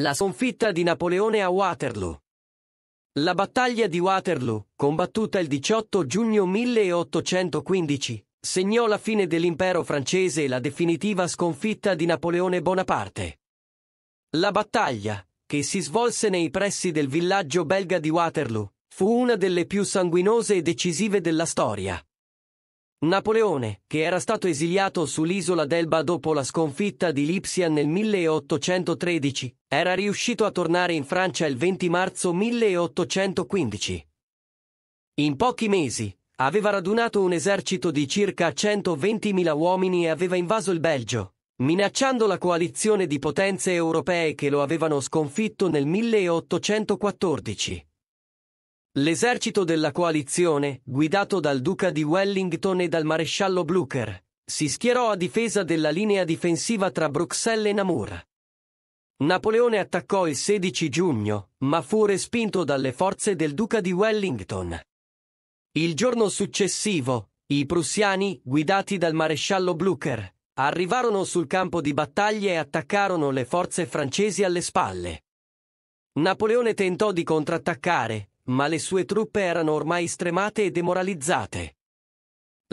La sconfitta di Napoleone a Waterloo. La battaglia di Waterloo, combattuta il 18 giugno 1815, segnò la fine dell'impero francese e la definitiva sconfitta di Napoleone Bonaparte. La battaglia, che si svolse nei pressi del villaggio belga di Waterloo, fu una delle più sanguinose e decisive della storia. Napoleone, che era stato esiliato sull'isola d'Elba dopo la sconfitta di Lipsia nel 1813, era riuscito a tornare in Francia il 20 marzo 1815. In pochi mesi, aveva radunato un esercito di circa 120.000 uomini e aveva invaso il Belgio, minacciando la coalizione di potenze europee che lo avevano sconfitto nel 1814. L'esercito della coalizione, guidato dal duca di Wellington e dal maresciallo Blücher, si schierò a difesa della linea difensiva tra Bruxelles e Namur. Napoleone attaccò il 16 giugno, ma fu respinto dalle forze del duca di Wellington. Il giorno successivo, i prussiani, guidati dal maresciallo Blücher, arrivarono sul campo di battaglia e attaccarono le forze francesi alle spalle. Napoleone tentò di contrattaccare, ma le sue truppe erano ormai stremate e demoralizzate.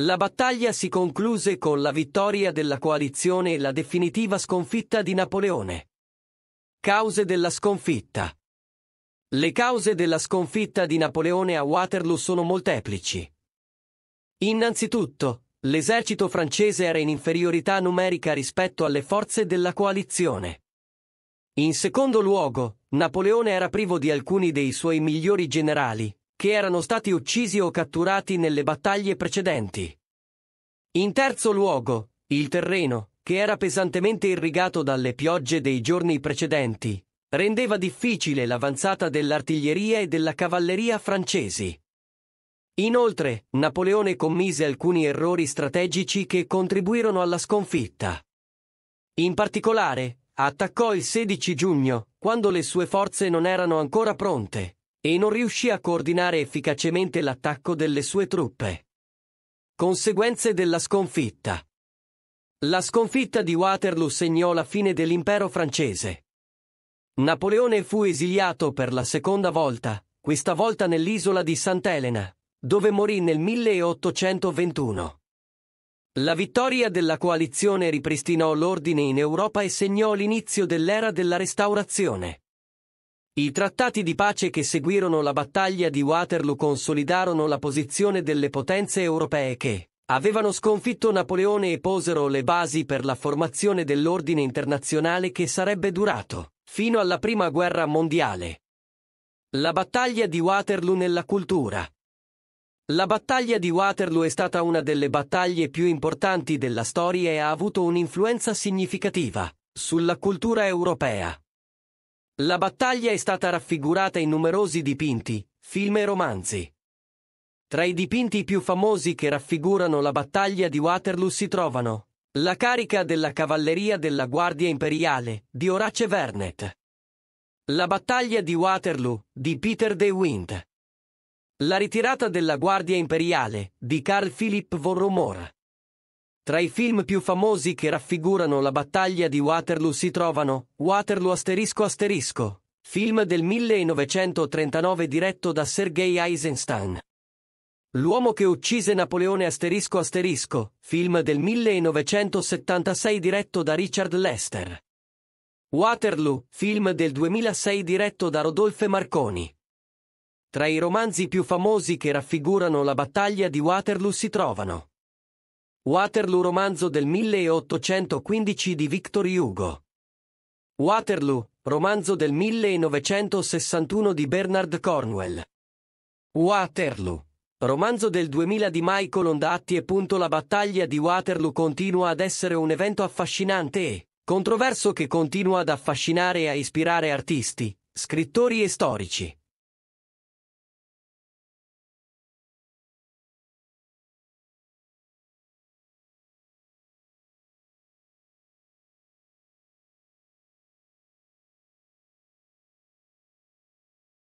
La battaglia si concluse con la vittoria della coalizione e la definitiva sconfitta di Napoleone. Cause della sconfitta Le cause della sconfitta di Napoleone a Waterloo sono molteplici. Innanzitutto, l'esercito francese era in inferiorità numerica rispetto alle forze della coalizione. In secondo luogo, Napoleone era privo di alcuni dei suoi migliori generali, che erano stati uccisi o catturati nelle battaglie precedenti. In terzo luogo, il terreno, che era pesantemente irrigato dalle piogge dei giorni precedenti, rendeva difficile l'avanzata dell'artiglieria e della cavalleria francesi. Inoltre, Napoleone commise alcuni errori strategici che contribuirono alla sconfitta. In particolare, Attaccò il 16 giugno, quando le sue forze non erano ancora pronte, e non riuscì a coordinare efficacemente l'attacco delle sue truppe. Conseguenze della sconfitta La sconfitta di Waterloo segnò la fine dell'impero francese. Napoleone fu esiliato per la seconda volta, questa volta nell'isola di Sant'Elena, dove morì nel 1821. La vittoria della coalizione ripristinò l'ordine in Europa e segnò l'inizio dell'era della restaurazione. I trattati di pace che seguirono la battaglia di Waterloo consolidarono la posizione delle potenze europee che avevano sconfitto Napoleone e posero le basi per la formazione dell'ordine internazionale che sarebbe durato fino alla Prima Guerra Mondiale. La battaglia di Waterloo nella cultura, la battaglia di Waterloo è stata una delle battaglie più importanti della storia e ha avuto un'influenza significativa sulla cultura europea. La battaglia è stata raffigurata in numerosi dipinti, film e romanzi. Tra i dipinti più famosi che raffigurano la battaglia di Waterloo si trovano La carica della cavalleria della Guardia Imperiale di Horace Vernet. La battaglia di Waterloo di Peter de Wind. La ritirata della Guardia Imperiale di Carl Philipp von Romora. Tra i film più famosi che raffigurano la battaglia di Waterloo si trovano Waterloo asterisco asterisco, film del 1939 diretto da Sergei Eisenstein. L'uomo che uccise Napoleone asterisco asterisco, film del 1976 diretto da Richard Lester. Waterloo, film del 2006 diretto da Rodolfo Marconi. Tra i romanzi più famosi che raffigurano la battaglia di Waterloo si trovano Waterloo romanzo del 1815 di Victor Hugo Waterloo, romanzo del 1961 di Bernard Cornwell Waterloo, romanzo del 2000 di Michael Ondatti La battaglia di Waterloo continua ad essere un evento affascinante e controverso che continua ad affascinare e a ispirare artisti, scrittori e storici.